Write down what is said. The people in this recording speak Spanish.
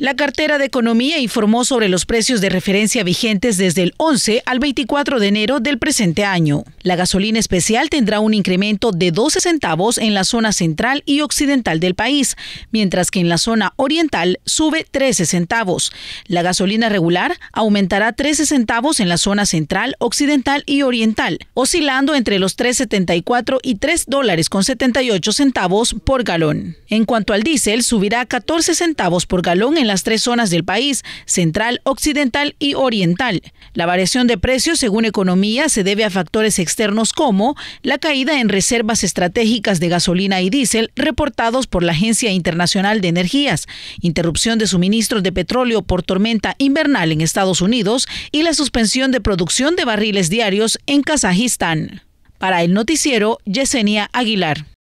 La cartera de Economía informó sobre los precios de referencia vigentes desde el 11 al 24 de enero del presente año. La gasolina especial tendrá un incremento de 12 centavos en la zona central y occidental del país, mientras que en la zona oriental sube 13 centavos. La gasolina regular aumentará 13 centavos en la zona central, occidental y oriental, oscilando entre los 3.74 y 3 dólares con 78 centavos por galón. En cuanto al diésel, subirá 14 centavos por galón en las tres zonas del país, central, occidental y oriental. La variación de precios según economía se debe a factores externos como la caída en reservas estratégicas de gasolina y diésel reportados por la Agencia Internacional de Energías, interrupción de suministros de petróleo por tormenta invernal en Estados Unidos y la suspensión de producción de barriles diarios en Kazajistán. Para el noticiero, Yesenia Aguilar.